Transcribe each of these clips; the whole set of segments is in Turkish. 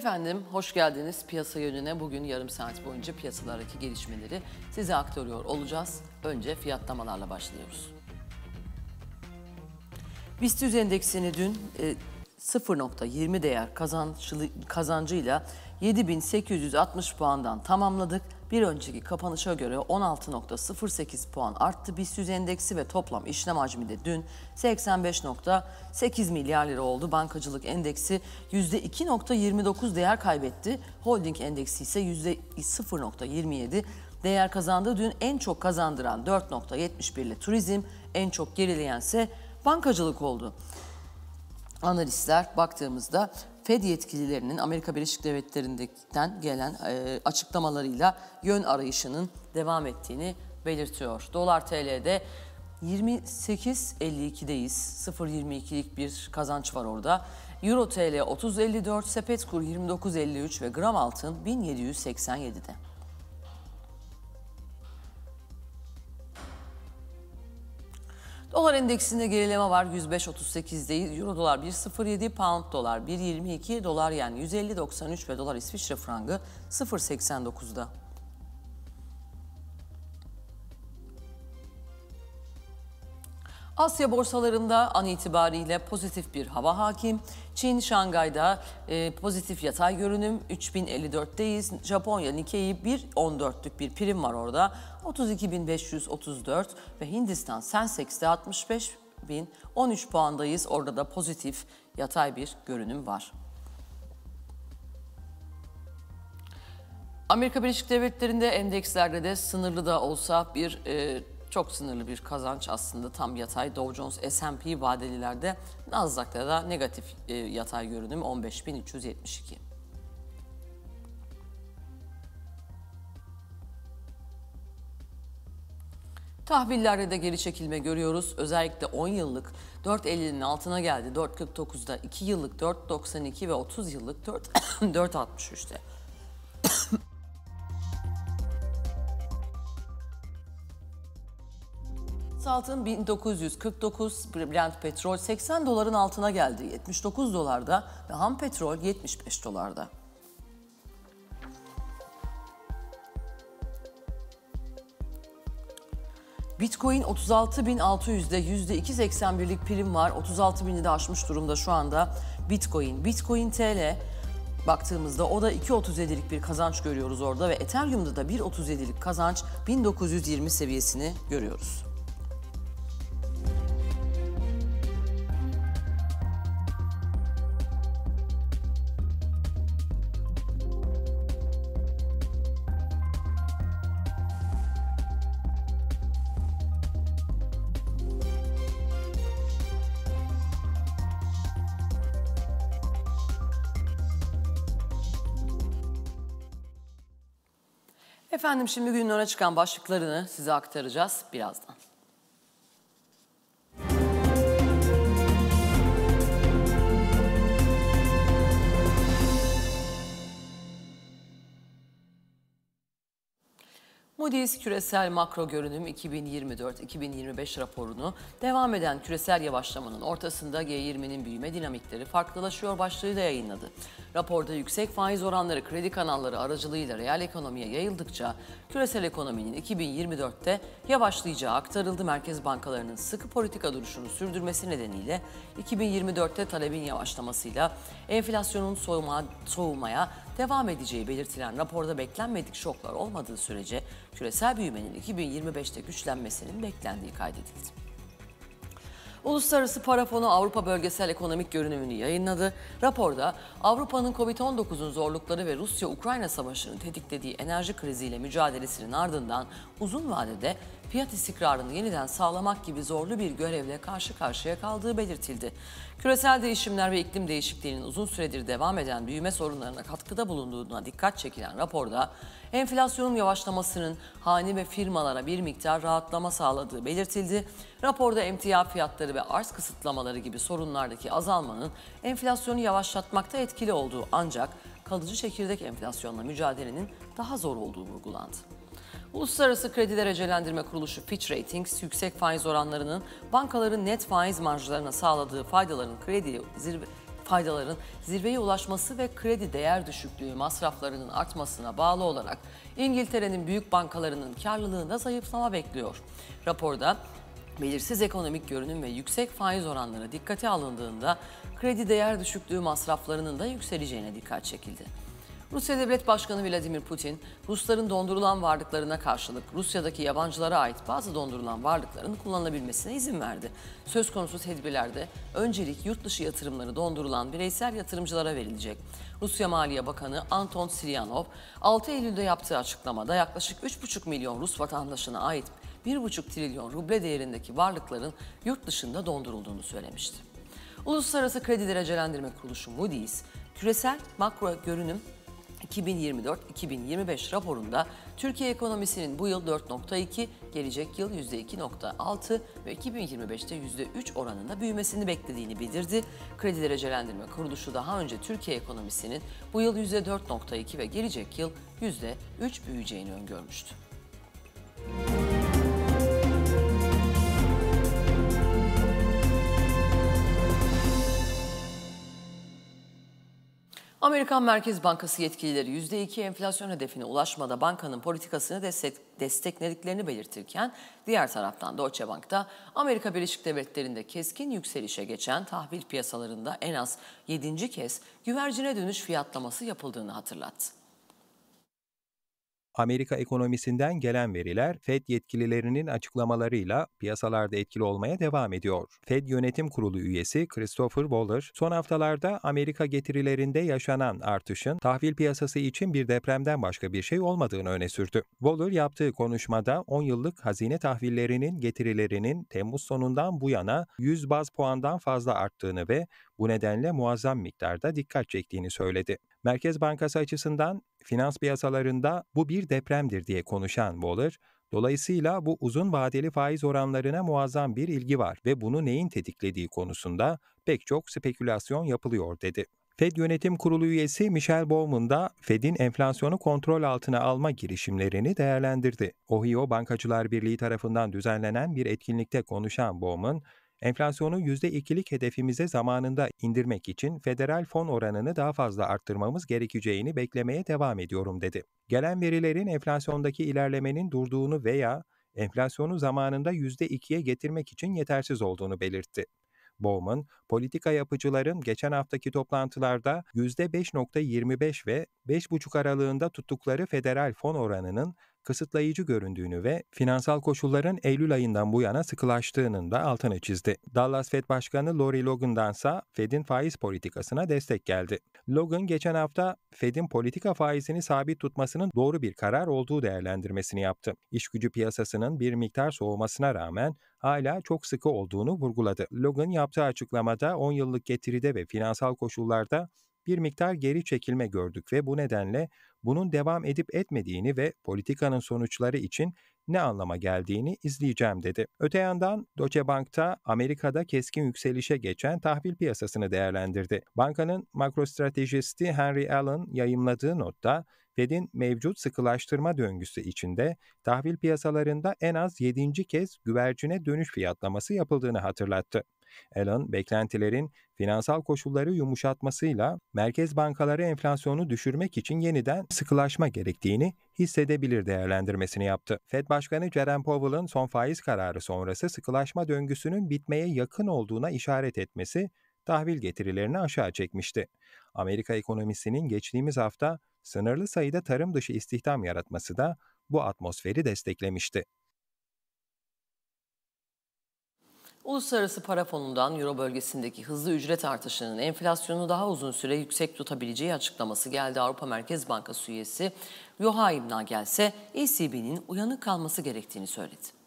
Efendim hoş geldiniz piyasa yönüne. Bugün yarım saat boyunca piyasalardaki gelişmeleri size aktarıyor olacağız. Önce fiyatlamalarla başlıyoruz. BIST endeksini dün 0.20 e, değer kazançlı kazancıyla 7860 puandan tamamladık. Bir önceki kapanışa göre 16.08 puan arttı BIST endeksi ve toplam işlem hacmi de dün 85.8 milyar lira oldu. Bankacılık endeksi %2.29 değer kaybetti. Holding endeksi ise %0.27 değer kazandı. Dün en çok kazandıran 4.71 ile turizm, en çok gerileyense bankacılık oldu analistler baktığımızda Fed yetkililerinin Amerika Birleşik Devletleri'nden gelen e, açıklamalarıyla yön arayışının devam ettiğini belirtiyor. Dolar TL'de 28.52'deyiz. 0.22'lik bir kazanç var orada. Euro TL 30.54, sepet kur 29.53 ve gram altın 1787'de. Dolar endeksinde gerileme var 105.38'de. Euro dolar 1.07, pound dolar 1.22, dolar yani 150.93 ve dolar İsviçre frangı 0.89'da. Asya borsalarında an itibariyle pozitif bir hava hakim. Çin Şangay'da e, pozitif yatay görünüm 3054'teyiz. Japonya Nikkei 1.14'lük bir prim var orada 32.534 ve Hindistan Sensex'te 65 puandayız. Orada da pozitif yatay bir görünüm var. Amerika Birleşik Devletleri'nde endekslerde de sınırlı da olsa bir e, çok sınırlı bir kazanç aslında tam yatay. Dow Jones S&P vadelilerde Nasdaq'ta da negatif e, yatay görünüm 15.372. Tahvillerde de geri çekilme görüyoruz. Özellikle 10 yıllık 4.50'nin altına geldi. 4.49'da 2 yıllık 4.92 ve 30 yıllık 4.63'te. altın 1949 Brent petrol 80 doların altına geldi 79 dolarda ve ham petrol 75 dolarda. Bitcoin 36.600'de %2.81'lik prim var. 36.000'i de aşmış durumda şu anda Bitcoin. Bitcoin TL baktığımızda o da 2.37'lik bir kazanç görüyoruz orada ve Ethereum'da da 1.37'lik kazanç 1920 seviyesini görüyoruz. Efendim şimdi günün öne çıkan başlıklarını size aktaracağız birazdan. Moody's küresel makro görünüm 2024-2025 raporunu devam eden küresel yavaşlamanın ortasında G20'nin büyüme dinamikleri farklılaşıyor başlığıyla yayınladı. Raporda yüksek faiz oranları kredi kanalları aracılığıyla reel ekonomiye yayıldıkça küresel ekonominin 2024'te yavaşlayacağı aktarıldı. Merkez bankalarının sıkı politika duruşunu sürdürmesi nedeniyle 2024'te talebin yavaşlamasıyla enflasyonun soğuma, soğumaya devam edeceği belirtilen raporda beklenmedik şoklar olmadığı sürece küresel büyümenin 2025'te güçlenmesinin beklendiği kaydedildi. Uluslararası Para Fonu Avrupa Bölgesel Ekonomik Görünümünü yayınladı. Raporda Avrupa'nın Covid-19'un zorlukları ve Rusya-Ukrayna savaşının tetiklediği enerji kriziyle mücadelesinin ardından uzun vadede fiyat istikrarını yeniden sağlamak gibi zorlu bir görevle karşı karşıya kaldığı belirtildi. Küresel değişimler ve iklim değişikliğinin uzun süredir devam eden büyüme sorunlarına katkıda bulunduğuna dikkat çekilen raporda enflasyonun yavaşlamasının hane ve firmalara bir miktar rahatlama sağladığı belirtildi. Raporda emtia fiyatları ve arz kısıtlamaları gibi sorunlardaki azalmanın enflasyonu yavaşlatmakta etkili olduğu ancak kalıcı çekirdek enflasyonla mücadelenin daha zor olduğu vurgulandı. Uluslararası Kredi Derecelendirme Kuruluşu Fitch Ratings, yüksek faiz oranlarının bankaların net faiz marjlarına sağladığı faydaların kredi zirve faydaların zirveye ulaşması ve kredi değer düşüklüğü masraflarının artmasına bağlı olarak İngiltere'nin büyük bankalarının karlılığında zayıflama bekliyor. Raporda belirsiz ekonomik görünüm ve yüksek faiz oranları dikkate alındığında kredi değer düşüklüğü masraflarının da yükseleceğine dikkat çekildi. Rusya Devlet Başkanı Vladimir Putin, Rusların dondurulan varlıklarına karşılık Rusya'daki yabancılara ait bazı dondurulan varlıkların kullanılabilmesine izin verdi. Söz konusu tedbirlerde öncelik yurt dışı yatırımları dondurulan bireysel yatırımcılara verilecek. Rusya Maliye Bakanı Anton Silyanov, 6 Eylül'de yaptığı açıklamada yaklaşık 3,5 milyon Rus vatandaşına ait 1,5 trilyon ruble değerindeki varlıkların yurt dışında dondurulduğunu söylemişti. Uluslararası Kredi Derecelendirme Kuruluşu Moody's, küresel makro görünüm 2024-2025 raporunda Türkiye ekonomisinin bu yıl 4.2, gelecek yıl %2.6 ve 2025'te %3 oranında büyümesini beklediğini bildirdi. Kredi Derecelendirme Kuruluşu daha önce Türkiye ekonomisinin bu yıl %4.2 ve gelecek yıl %3 büyüyeceğini öngörmüştü. Müzik Amerikan Merkez Bankası yetkilileri %2 enflasyon hedefine ulaşmada bankanın politikasını destek, desteklediklerini belirtirken diğer taraftan Deutsche Bank'ta Amerika Birleşik Devletleri'nde keskin yükselişe geçen tahvil piyasalarında en az 7. kez güvercine dönüş fiyatlaması yapıldığını hatırlattı. Amerika ekonomisinden gelen veriler Fed yetkililerinin açıklamalarıyla piyasalarda etkili olmaya devam ediyor. Fed Yönetim Kurulu üyesi Christopher Waller, son haftalarda Amerika getirilerinde yaşanan artışın tahvil piyasası için bir depremden başka bir şey olmadığını öne sürdü. Waller yaptığı konuşmada 10 yıllık hazine tahvillerinin getirilerinin Temmuz sonundan bu yana 100 baz puandan fazla arttığını ve bu nedenle muazzam miktarda dikkat çektiğini söyledi. Merkez Bankası açısından finans piyasalarında bu bir depremdir diye konuşan Waller, dolayısıyla bu uzun vadeli faiz oranlarına muazzam bir ilgi var ve bunu neyin tetiklediği konusunda pek çok spekülasyon yapılıyor dedi. Fed Yönetim Kurulu üyesi Michel Bowman da Fed'in enflasyonu kontrol altına alma girişimlerini değerlendirdi. Ohio Bankacılar Birliği tarafından düzenlenen bir etkinlikte konuşan Bowman, Enflasyonu %2'lik hedefimize zamanında indirmek için federal fon oranını daha fazla arttırmamız gerekeceğini beklemeye devam ediyorum dedi. Gelen verilerin enflasyondaki ilerlemenin durduğunu veya enflasyonu zamanında %2'ye getirmek için yetersiz olduğunu belirtti. Bowman, politika yapıcıların geçen haftaki toplantılarda %5.25 ve 5.5 aralığında tuttukları federal fon oranının kısıtlayıcı göründüğünü ve finansal koşulların Eylül ayından bu yana sıkılaştığının da altını çizdi. Dallas Fed Başkanı Lori Logan'dansa Fed'in faiz politikasına destek geldi. Logan geçen hafta Fed'in politika faizini sabit tutmasının doğru bir karar olduğu değerlendirmesini yaptı. İşgücü piyasasının bir miktar soğumasına rağmen hala çok sıkı olduğunu vurguladı. Logan yaptığı açıklamada 10 yıllık getiride ve finansal koşullarda bir miktar geri çekilme gördük ve bu nedenle bunun devam edip etmediğini ve politikanın sonuçları için ne anlama geldiğini izleyeceğim dedi. Öte yandan Deutsche Bank'ta Amerika'da keskin yükselişe geçen tahvil piyasasını değerlendirdi. Bankanın makrostratejisti Henry Allen yayımladığı notta Fed'in mevcut sıkılaştırma döngüsü içinde tahvil piyasalarında en az 7. kez güvercine dönüş fiyatlaması yapıldığını hatırlattı. Allen, beklentilerin finansal koşulları yumuşatmasıyla merkez bankaları enflasyonu düşürmek için yeniden sıkılaşma gerektiğini hissedebilir değerlendirmesini yaptı. Fed Başkanı Jerome Powell'ın son faiz kararı sonrası sıkılaşma döngüsünün bitmeye yakın olduğuna işaret etmesi tahvil getirilerini aşağı çekmişti. Amerika ekonomisinin geçtiğimiz hafta sınırlı sayıda tarım dışı istihdam yaratması da bu atmosferi desteklemişti. Uluslararası Para Fonu'ndan Euro bölgesindeki hızlı ücret artışının enflasyonu daha uzun süre yüksek tutabileceği açıklaması geldi. Avrupa Merkez Bankası üyesi Joachim Nagel ise ECB'nin uyanık kalması gerektiğini söyledi.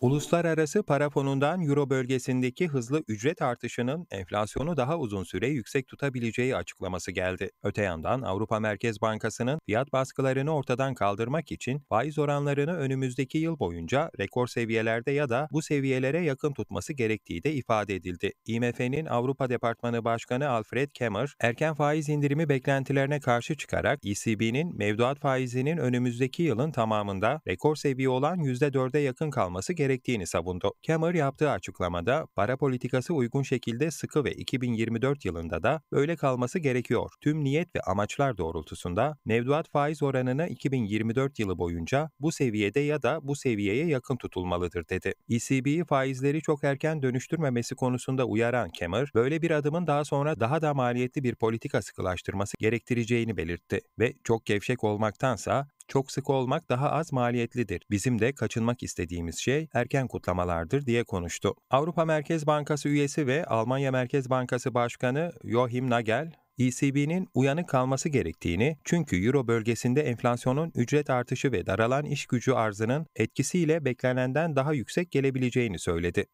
Uluslararası para fonundan Euro bölgesindeki hızlı ücret artışının enflasyonu daha uzun süre yüksek tutabileceği açıklaması geldi. Öte yandan Avrupa Merkez Bankası'nın fiyat baskılarını ortadan kaldırmak için faiz oranlarını önümüzdeki yıl boyunca rekor seviyelerde ya da bu seviyelere yakın tutması gerektiği de ifade edildi. IMF'nin Avrupa Departmanı Başkanı Alfred Kammer, erken faiz indirimi beklentilerine karşı çıkarak ECB'nin mevduat faizinin önümüzdeki yılın tamamında rekor seviye olan %4'e yakın kalması gerektiğini gerektiğini savundu. Kemmer yaptığı açıklamada para politikası uygun şekilde sıkı ve 2024 yılında da böyle kalması gerekiyor. Tüm niyet ve amaçlar doğrultusunda mevduat faiz oranını 2024 yılı boyunca bu seviyede ya da bu seviyeye yakın tutulmalıdır dedi. ECB'yi faizleri çok erken dönüştürmemesi konusunda uyaran Kemmer, böyle bir adımın daha sonra daha da maliyetli bir politika sıkılaştırması gerektireceğini belirtti ve çok gevşek olmaktansa çok sık olmak daha az maliyetlidir. Bizim de kaçınmak istediğimiz şey erken kutlamalardır diye konuştu. Avrupa Merkez Bankası üyesi ve Almanya Merkez Bankası Başkanı Joachim Nagel, ECB'nin uyanık kalması gerektiğini çünkü Euro bölgesinde enflasyonun ücret artışı ve daralan iş gücü arzının etkisiyle beklenenden daha yüksek gelebileceğini söyledi.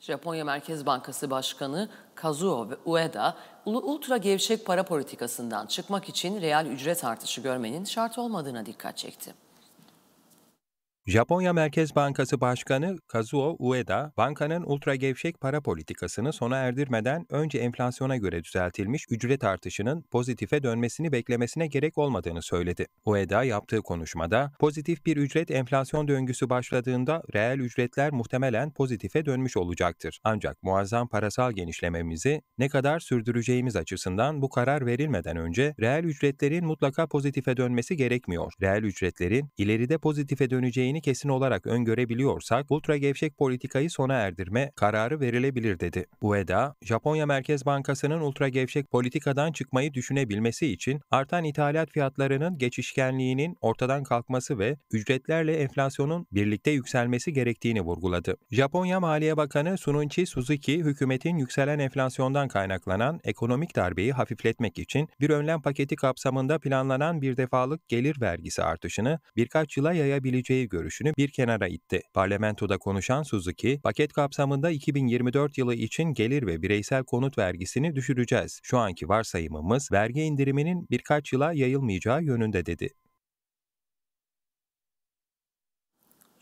Japonya Merkez Bankası Başkanı Kazuo Ueda, ultra gevşek para politikasından çıkmak için reel ücret artışı görmenin şart olmadığına dikkat çekti. Japonya Merkez Bankası Başkanı Kazuo Ueda, bankanın ultra gevşek para politikasını sona erdirmeden önce enflasyona göre düzeltilmiş ücret artışının pozitife dönmesini beklemesine gerek olmadığını söyledi. Ueda yaptığı konuşmada, pozitif bir ücret enflasyon döngüsü başladığında reel ücretler muhtemelen pozitife dönmüş olacaktır. Ancak muazzam parasal genişlememizi ne kadar sürdüreceğimiz açısından bu karar verilmeden önce reel ücretlerin mutlaka pozitife dönmesi gerekmiyor. Reel ücretlerin ileride pozitife döneceği geleceğini kesin olarak öngörebiliyorsak ultra gevşek politikayı sona erdirme kararı verilebilir dedi. Ueda, Japonya Merkez Bankası'nın ultra gevşek politikadan çıkmayı düşünebilmesi için artan ithalat fiyatlarının geçişkenliğinin ortadan kalkması ve ücretlerle enflasyonun birlikte yükselmesi gerektiğini vurguladı. Japonya Maliye Bakanı Sununchi Suzuki, hükümetin yükselen enflasyondan kaynaklanan ekonomik darbeyi hafifletmek için bir önlem paketi kapsamında planlanan bir defalık gelir vergisi artışını birkaç yıla yayabileceği görüldü görüşünü bir kenara itti. Parlamentoda konuşan Suzuki, paket kapsamında 2024 yılı için gelir ve bireysel konut vergisini düşüreceğiz. Şu anki varsayımımız vergi indiriminin birkaç yıla yayılmayacağı yönünde dedi.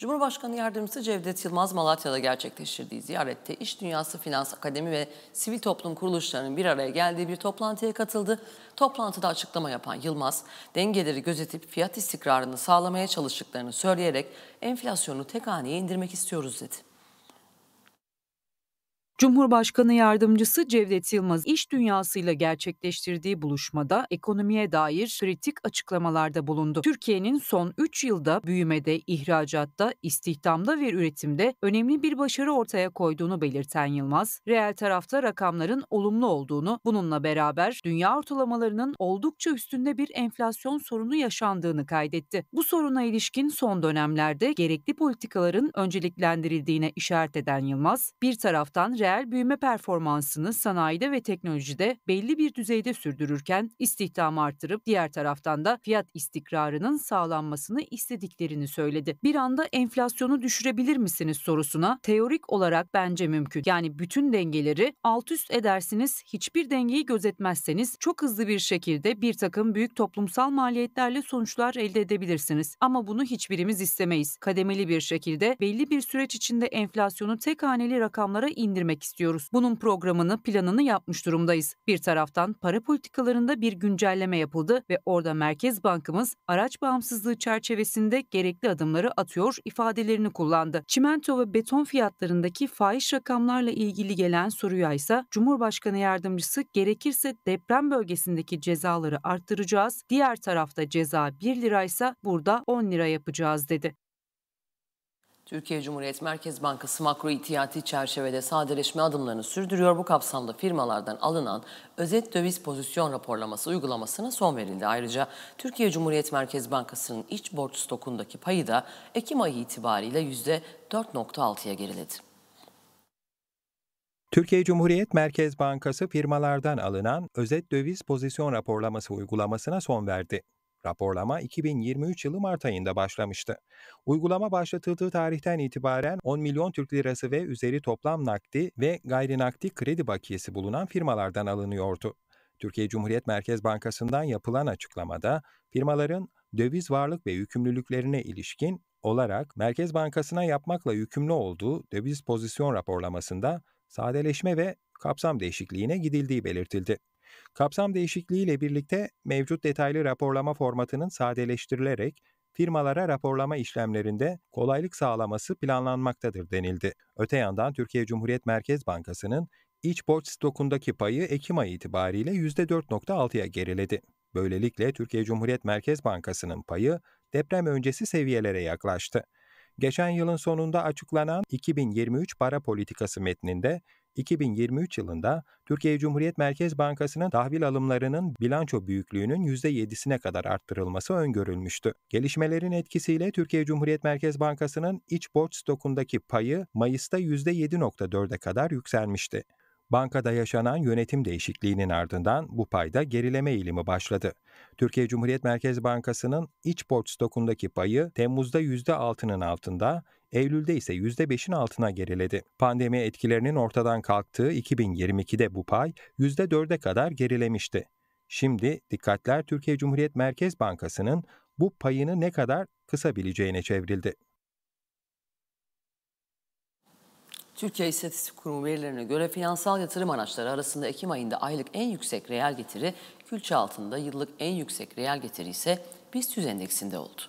Cumhurbaşkanı Yardımcısı Cevdet Yılmaz Malatya'da gerçekleştirdiği ziyarette İş Dünyası Finans Akademi ve sivil toplum kuruluşlarının bir araya geldiği bir toplantıya katıldı. Toplantıda açıklama yapan Yılmaz, dengeleri gözetip fiyat istikrarını sağlamaya çalıştıklarını söyleyerek enflasyonu tek haneye indirmek istiyoruz dedi. Cumhurbaşkanı Yardımcısı Cevdet Yılmaz iş dünyasıyla gerçekleştirdiği buluşmada ekonomiye dair kritik açıklamalarda bulundu. Türkiye'nin son 3 yılda büyümede, ihracatta, istihdamda ve üretimde önemli bir başarı ortaya koyduğunu belirten Yılmaz, reel tarafta rakamların olumlu olduğunu, bununla beraber dünya ortalamalarının oldukça üstünde bir enflasyon sorunu yaşandığını kaydetti. Bu soruna ilişkin son dönemlerde gerekli politikaların önceliklendirildiğine işaret eden Yılmaz, bir taraftan reel ülkeler büyüme performansını sanayide ve teknolojide belli bir düzeyde sürdürürken istihdamı artırıp diğer taraftan da fiyat istikrarının sağlanmasını istediklerini söyledi. Bir anda enflasyonu düşürebilir misiniz sorusuna teorik olarak bence mümkün. Yani bütün dengeleri alt üst edersiniz, hiçbir dengeyi gözetmezseniz çok hızlı bir şekilde bir takım büyük toplumsal maliyetlerle sonuçlar elde edebilirsiniz. Ama bunu hiçbirimiz istemeyiz. Kademeli bir şekilde belli bir süreç içinde enflasyonu tek haneli rakamlara indirmek vermek istiyoruz. Bunun programını, planını yapmış durumdayız. Bir taraftan para politikalarında bir güncelleme yapıldı ve orada Merkez Bankamız araç bağımsızlığı çerçevesinde gerekli adımları atıyor ifadelerini kullandı. Çimento ve beton fiyatlarındaki faiz rakamlarla ilgili gelen soruya ise Cumhurbaşkanı yardımcısı gerekirse deprem bölgesindeki cezaları arttıracağız. Diğer tarafta ceza 1 liraysa burada 10 lira yapacağız dedi. Türkiye Cumhuriyet Merkez Bankası makro ihtiyati çerçevede sadeleşme adımlarını sürdürüyor. Bu kapsamda firmalardan alınan özet döviz pozisyon raporlaması uygulamasına son verildi. Ayrıca Türkiye Cumhuriyet Merkez Bankası'nın iç borç stokundaki payı da Ekim ayı itibariyle %4.6'ya geriledi. Türkiye Cumhuriyet Merkez Bankası firmalardan alınan özet döviz pozisyon raporlaması uygulamasına son verdi. Raporlama 2023 yılı Mart ayında başlamıştı. Uygulama başlatıldığı tarihten itibaren 10 milyon Türk lirası ve üzeri toplam nakdi ve gayri nakdi kredi bakiyesi bulunan firmalardan alınıyordu. Türkiye Cumhuriyet Merkez Bankası'ndan yapılan açıklamada firmaların döviz varlık ve yükümlülüklerine ilişkin olarak Merkez Bankası'na yapmakla yükümlü olduğu döviz pozisyon raporlamasında sadeleşme ve kapsam değişikliğine gidildiği belirtildi. Kapsam değişikliğiyle birlikte mevcut detaylı raporlama formatının sadeleştirilerek firmalara raporlama işlemlerinde kolaylık sağlaması planlanmaktadır denildi. Öte yandan Türkiye Cumhuriyet Merkez Bankası'nın iç borç stokundaki payı Ekim ayı itibariyle %4.6'ya geriledi. Böylelikle Türkiye Cumhuriyet Merkez Bankası'nın payı deprem öncesi seviyelere yaklaştı. Geçen yılın sonunda açıklanan 2023 para politikası metninde 2023 yılında Türkiye Cumhuriyet Merkez Bankası'nın tahvil alımlarının bilanço büyüklüğünün %7'sine kadar arttırılması öngörülmüştü. Gelişmelerin etkisiyle Türkiye Cumhuriyet Merkez Bankası'nın iç borç stokundaki payı Mayıs'ta %7.4'e kadar yükselmişti. Bankada yaşanan yönetim değişikliğinin ardından bu payda gerileme eğilimi başladı. Türkiye Cumhuriyet Merkez Bankası'nın iç borç stokundaki payı Temmuz'da %6'nın altında, Eylül'de ise %5'in altına geriledi. Pandemi etkilerinin ortadan kalktığı 2022'de bu pay %4'e kadar gerilemişti. Şimdi dikkatler Türkiye Cumhuriyet Merkez Bankası'nın bu payını ne kadar kısabileceğine çevrildi. Türkiye İstatistik Kurumu verilerine göre finansal yatırım araçları arasında Ekim ayında aylık en yüksek reel getiri külçe altında yıllık en yüksek reel getiri ise BIST 100 endeksinde oldu.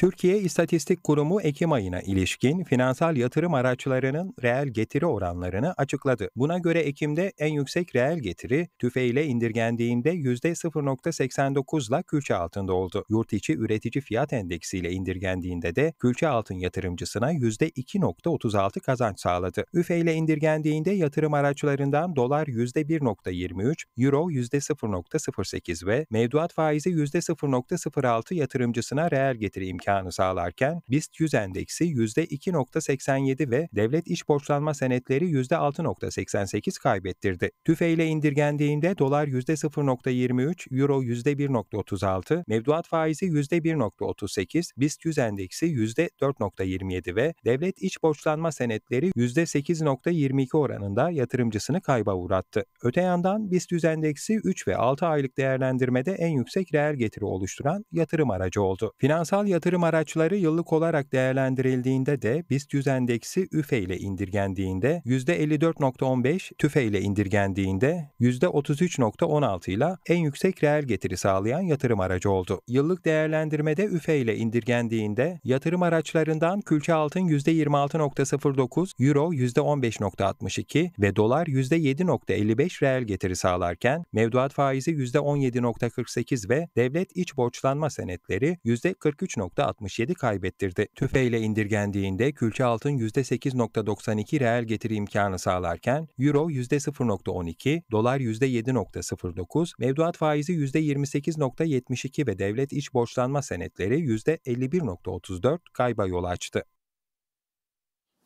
Türkiye İstatistik Kurumu Ekim ayına ilişkin finansal yatırım araçlarının reel getiri oranlarını açıkladı. Buna göre Ekim'de en yüksek reel getiri TÜFE ile indirgendiğinde %0.89 ile külçe altında oldu. Yurt içi üretici fiyat endeksi ile indirgendiğinde de külçe altın yatırımcısına %2.36 kazanç sağladı. ÜFE ile indirgendiğinde yatırım araçlarından dolar %1.23, euro %0.08 ve mevduat faizi %0.06 yatırımcısına reel getiri imkanı imkanı sağlarken BIST 100 endeksi %2.87 ve devlet iş borçlanma senetleri %6.88 kaybettirdi. TÜFE ile indirgendiğinde dolar %0.23, euro %1.36, mevduat faizi %1.38, BIST 100 endeksi %4.27 ve devlet iç borçlanma senetleri %8.22 oranında yatırımcısını kayba uğrattı. Öte yandan BIST 100 endeksi 3 ve 6 aylık değerlendirmede en yüksek reel getiri oluşturan yatırım aracı oldu. Finansal yatırım Yatırım araçları yıllık olarak değerlendirildiğinde de BIST endeksi üfe ile indirgendiğinde %54.15, tüfe ile indirgendiğinde %33.16 ile en yüksek reel getiri sağlayan yatırım aracı oldu. Yıllık değerlendirmede üfe ile indirgendiğinde yatırım araçlarından külçe altın %26.09, euro %15.62 ve dolar %7.55 reel getiri sağlarken mevduat faizi %17.48 ve devlet iç borçlanma senetleri %43.60 %67 kaybettirdi. TÜFE ile indirgendiğinde külçe altın %8.92 reel getiri imkanı sağlarken euro %0.12, dolar %7.09, mevduat faizi %28.72 ve devlet iç borçlanma senetleri %51.34 kayba yol açtı.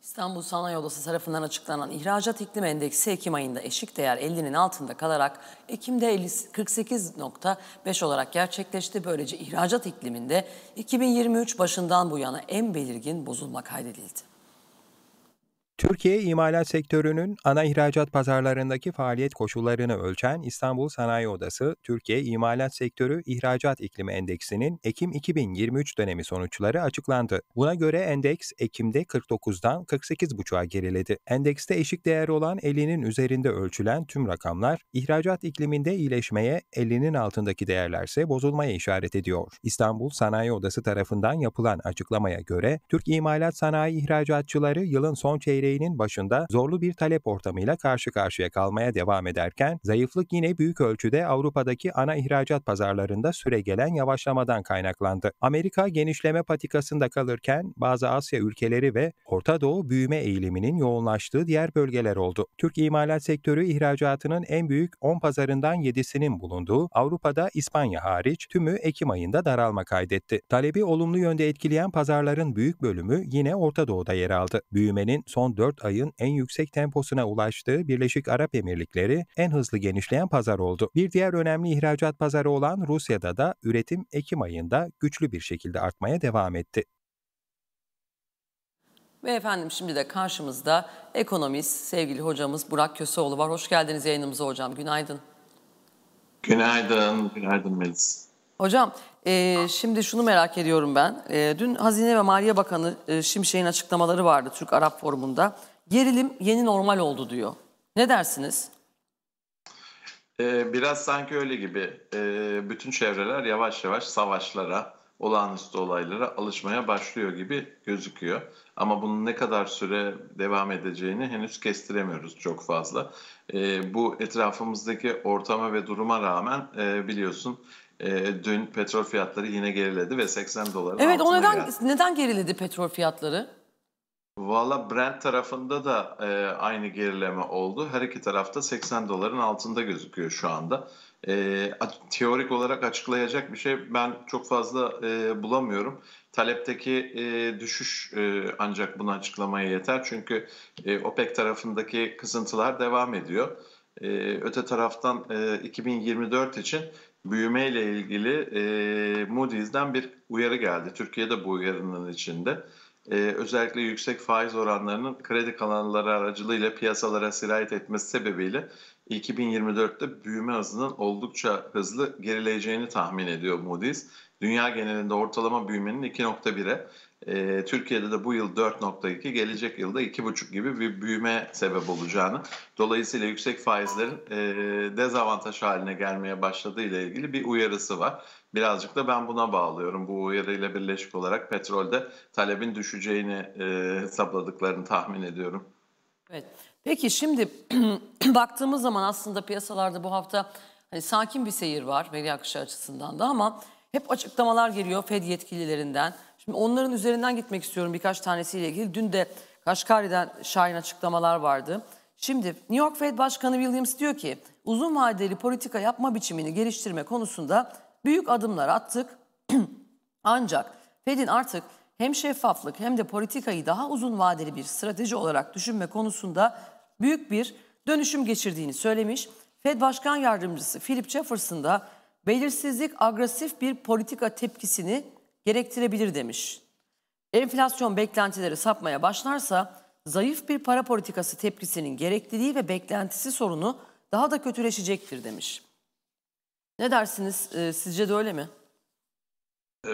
İstanbul Sanayi Odası tarafından açıklanan ihracat iklim endeksi Ekim ayında eşik değer 50'nin altında kalarak Ekim'de 48.5 olarak gerçekleşti. Böylece ihracat ikliminde 2023 başından bu yana en belirgin bozulma kaydedildi. Türkiye imalat sektörünün ana ihracat pazarlarındaki faaliyet koşullarını ölçen İstanbul Sanayi Odası, Türkiye İmalat Sektörü İhracat İklimi Endeksinin Ekim 2023 dönemi sonuçları açıklandı. Buna göre endeks Ekim'de 49'dan 48,5'a geriledi. Endekste eşik değer olan 50'nin üzerinde ölçülen tüm rakamlar, ihracat ikliminde iyileşmeye, 50'nin altındaki değerlerse bozulmaya işaret ediyor. İstanbul Sanayi Odası tarafından yapılan açıklamaya göre, Türk imalat sanayi ihracatçıları yılın son çeyreği gereğinin başında zorlu bir talep ortamıyla karşı karşıya kalmaya devam ederken, zayıflık yine büyük ölçüde Avrupa'daki ana ihracat pazarlarında süre gelen yavaşlamadan kaynaklandı. Amerika genişleme patikasında kalırken bazı Asya ülkeleri ve Orta Doğu büyüme eğiliminin yoğunlaştığı diğer bölgeler oldu. Türk imalat sektörü ihracatının en büyük 10 pazarından 7'sinin bulunduğu Avrupa'da İspanya hariç tümü Ekim ayında daralma kaydetti. Talebi olumlu yönde etkileyen pazarların büyük bölümü yine Orta Doğu'da yer aldı. Büyümenin son son 4 ayın en yüksek temposuna ulaştığı Birleşik Arap Emirlikleri en hızlı genişleyen pazar oldu. Bir diğer önemli ihracat pazarı olan Rusya'da da üretim Ekim ayında güçlü bir şekilde artmaya devam etti. Ve efendim şimdi de karşımızda ekonomist, sevgili hocamız Burak Köseoğlu var. Hoş geldiniz yayınımıza hocam. Günaydın. Günaydın, günaydın Melis. Hocam e, şimdi şunu merak ediyorum ben. E, dün Hazine ve Maliye Bakanı e, Şimşek'in açıklamaları vardı Türk-Arap Forumu'nda. Gerilim yeni normal oldu diyor. Ne dersiniz? Ee, biraz sanki öyle gibi. Ee, bütün çevreler yavaş yavaş savaşlara, olağanüstü olaylara alışmaya başlıyor gibi gözüküyor. Ama bunun ne kadar süre devam edeceğini henüz kestiremiyoruz çok fazla. E, bu etrafımızdaki ortama ve duruma rağmen e, biliyorsun e, dün petrol fiyatları yine geriledi ve 80 dolar. Evet o neden geldi. neden geriledi petrol fiyatları? Valla Brent tarafında da e, aynı gerileme oldu. Her iki tarafta 80 doların altında gözüküyor şu anda. E, teorik olarak açıklayacak bir şey ben çok fazla e, bulamıyorum. Talepteki e, düşüş e, ancak bunu açıklamaya yeter. Çünkü e, OPEC tarafındaki kısıntılar devam ediyor. Ee, öte taraftan e, 2024 için büyümeyle ilgili e, Moody's'den bir uyarı geldi. Türkiye'de bu uyarının içinde. E, özellikle yüksek faiz oranlarının kredi kanalları aracılığıyla piyasalara sirayet etmesi sebebiyle 2024'te büyüme hızının oldukça hızlı gerileyeceğini tahmin ediyor Moody's. Dünya genelinde ortalama büyümenin 2.1'e, e, Türkiye'de de bu yıl 4.2, gelecek yılda 2.5 gibi bir büyüme sebep olacağını, dolayısıyla yüksek faizlerin e, dezavantaj haline gelmeye başladığı ile ilgili bir uyarısı var. Birazcık da ben buna bağlıyorum. Bu uyarıyla birleşik olarak petrolde talebin düşeceğini e, hesapladıklarını tahmin ediyorum. Evet. Peki şimdi baktığımız zaman aslında piyasalarda bu hafta hani sakin bir seyir var veri akışı açısından da ama hep açıklamalar geliyor Fed yetkililerinden. Şimdi onların üzerinden gitmek istiyorum birkaç tanesiyle ilgili. Dün de Kaşkari'den şahin açıklamalar vardı. Şimdi New York Fed Başkanı Williams diyor ki uzun vadeli politika yapma biçimini geliştirme konusunda büyük adımlar attık. Ancak Fed'in artık hem şeffaflık hem de politikayı daha uzun vadeli bir strateji olarak düşünme konusunda büyük bir dönüşüm geçirdiğini söylemiş. Fed Başkan Yardımcısı Philip Jefferson da belirsizlik agresif bir politika tepkisini gerektirebilir demiş. Enflasyon beklentileri sapmaya başlarsa zayıf bir para politikası tepkisinin gerekliliği ve beklentisi sorunu daha da kötüleşecektir demiş. Ne dersiniz? Ee, sizce de öyle mi? Ee,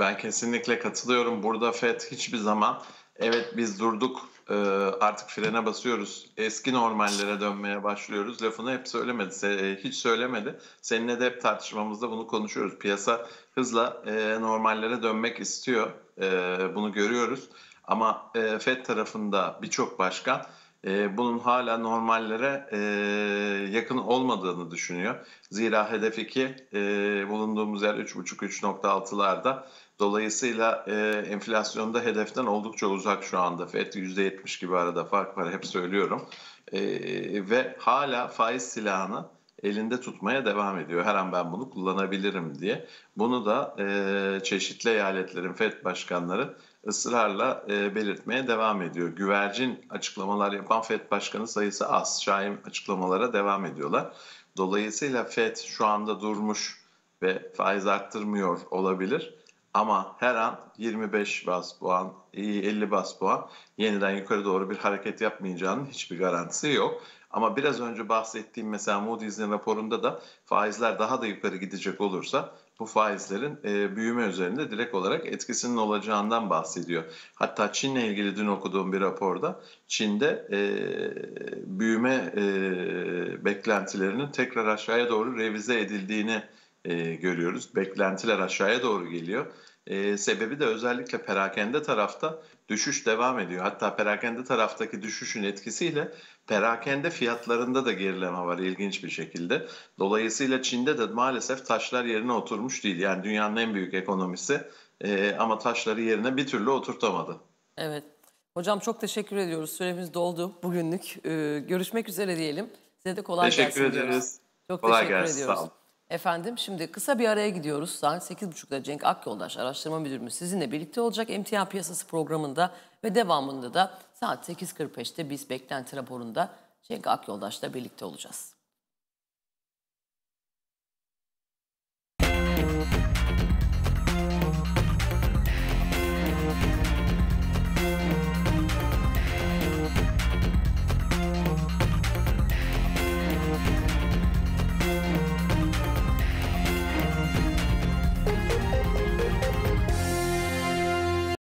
ben kesinlikle katılıyorum. Burada FED hiçbir zaman evet biz durduk ee, artık frene basıyoruz. Eski normallere dönmeye başlıyoruz. Lafını hep söylemedi. E, hiç söylemedi. Seninle de hep tartışmamızda bunu konuşuyoruz. Piyasa hızla e, normallere dönmek istiyor. E, bunu görüyoruz. Ama FED tarafında birçok başkan bunun hala normallere yakın olmadığını düşünüyor. Zira hedef 2 bulunduğumuz yer 3.5-3.6'larda Dolayısıyla e, enflasyonda hedeften oldukça uzak şu anda. FED %70 gibi arada fark var hep söylüyorum. E, ve hala faiz silahını elinde tutmaya devam ediyor. Her an ben bunu kullanabilirim diye. Bunu da e, çeşitli eyaletlerin FED başkanları ısrarla e, belirtmeye devam ediyor. Güvercin açıklamalar yapan FED başkanı sayısı az. Şahin açıklamalara devam ediyorlar. Dolayısıyla FED şu anda durmuş ve faiz arttırmıyor olabilir. Ama her an 25 bas puan, 50 e, bas puan yeniden yukarı doğru bir hareket yapmayacağının hiçbir garantisi yok. Ama biraz önce bahsettiğim mesela Moody's'in raporunda da faizler daha da yukarı gidecek olursa bu faizlerin e, büyüme üzerinde direkt olarak etkisinin olacağından bahsediyor. Hatta Çin'le ilgili dün okuduğum bir raporda Çin'de e, büyüme e, beklentilerinin tekrar aşağıya doğru revize edildiğini e, görüyoruz. Beklentiler aşağıya doğru geliyor. E, sebebi de özellikle perakende tarafta düşüş devam ediyor. Hatta perakende taraftaki düşüşün etkisiyle perakende fiyatlarında da gerileme var ilginç bir şekilde. Dolayısıyla Çin'de de maalesef taşlar yerine oturmuş değil. Yani dünyanın en büyük ekonomisi e, ama taşları yerine bir türlü oturtamadı. Evet. Hocam çok teşekkür ediyoruz. Süremiz doldu bugünlük. Ee, görüşmek üzere diyelim. Size de kolay teşekkür gelsin. Teşekkür ederiz. Çok kolay teşekkür gelsin. ediyoruz. Sağ olun. Efendim şimdi kısa bir araya gidiyoruz. Saat 8.30'da Cenk Akyoldaş Araştırma Müdürümüz sizinle birlikte olacak emtia piyasası programında ve devamında da saat 8.45'te biz beklenti raporunda Cenk Akyoldaş'la birlikte olacağız.